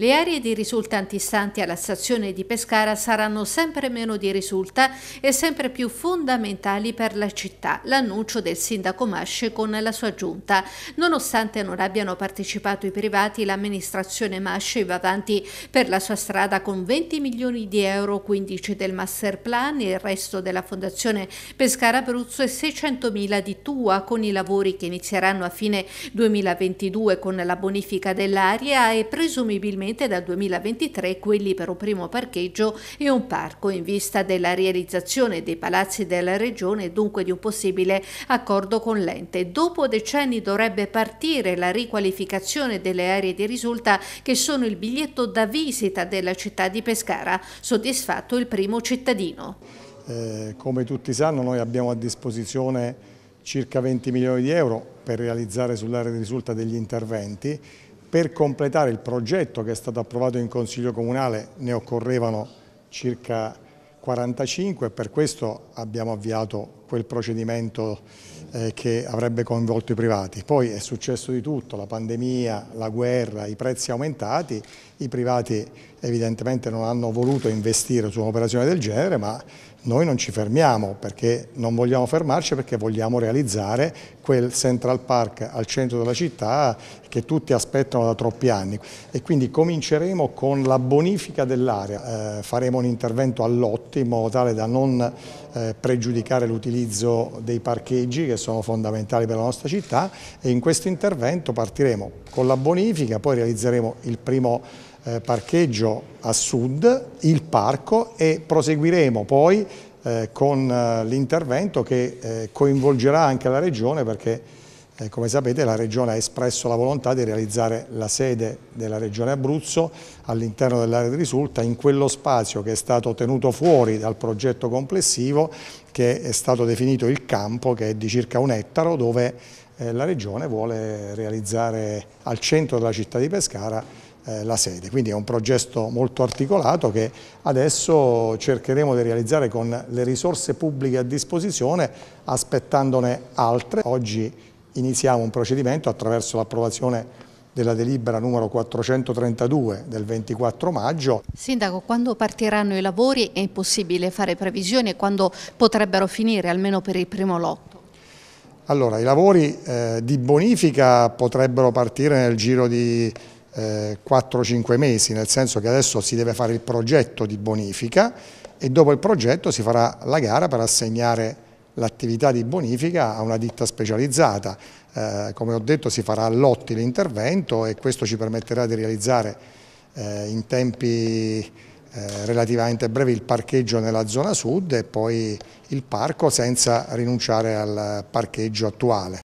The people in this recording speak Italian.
Le aree di risulta antistanti alla stazione di Pescara saranno sempre meno di risulta e sempre più fondamentali per la città, l'annuncio del sindaco Masce con la sua giunta. Nonostante non abbiano partecipato i privati, l'amministrazione Masce va avanti per la sua strada con 20 milioni di euro, 15 del master plan, il resto della fondazione Pescara Abruzzo e 600 mila di Tua con i lavori che inizieranno a fine 2022 con la bonifica dell'area e presumibilmente mentre dal 2023 quelli per un primo parcheggio e un parco in vista della realizzazione dei palazzi della regione e dunque di un possibile accordo con l'ente. Dopo decenni dovrebbe partire la riqualificazione delle aree di risulta che sono il biglietto da visita della città di Pescara, soddisfatto il primo cittadino. Eh, come tutti sanno noi abbiamo a disposizione circa 20 milioni di euro per realizzare sull'area di risulta degli interventi per completare il progetto che è stato approvato in Consiglio Comunale ne occorrevano circa 45 e per questo abbiamo avviato quel procedimento eh, che avrebbe coinvolto i privati. Poi è successo di tutto, la pandemia, la guerra, i prezzi aumentati, i privati evidentemente non hanno voluto investire su un'operazione del genere, ma noi non ci fermiamo perché non vogliamo fermarci perché vogliamo realizzare quel Central Park al centro della città che tutti aspettano da troppi anni e quindi cominceremo con la bonifica dell'area, eh, faremo un intervento all'otto in modo tale da non eh, pregiudicare l'utilizzo dei parcheggi che sono fondamentali per la nostra città e in questo intervento partiremo con la bonifica, poi realizzeremo il primo eh, parcheggio a sud, il parco e proseguiremo poi eh, con eh, l'intervento che eh, coinvolgerà anche la Regione perché eh, come sapete la Regione ha espresso la volontà di realizzare la sede della Regione Abruzzo all'interno dell'area di risulta in quello spazio che è stato tenuto fuori dal progetto complessivo che è stato definito il campo che è di circa un ettaro dove la Regione vuole realizzare al centro della città di Pescara eh, la sede. Quindi è un progetto molto articolato che adesso cercheremo di realizzare con le risorse pubbliche a disposizione, aspettandone altre. Oggi iniziamo un procedimento attraverso l'approvazione della delibera numero 432 del 24 maggio. Sindaco, quando partiranno i lavori è impossibile fare previsioni e quando potrebbero finire, almeno per il primo lotto? Allora, i lavori eh, di bonifica potrebbero partire nel giro di 4-5 eh, mesi, nel senso che adesso si deve fare il progetto di bonifica e dopo il progetto si farà la gara per assegnare l'attività di bonifica a una ditta specializzata. Eh, come ho detto si farà a lotti l'intervento e questo ci permetterà di realizzare eh, in tempi eh, relativamente brevi il parcheggio nella zona sud e poi il parco senza rinunciare al parcheggio attuale.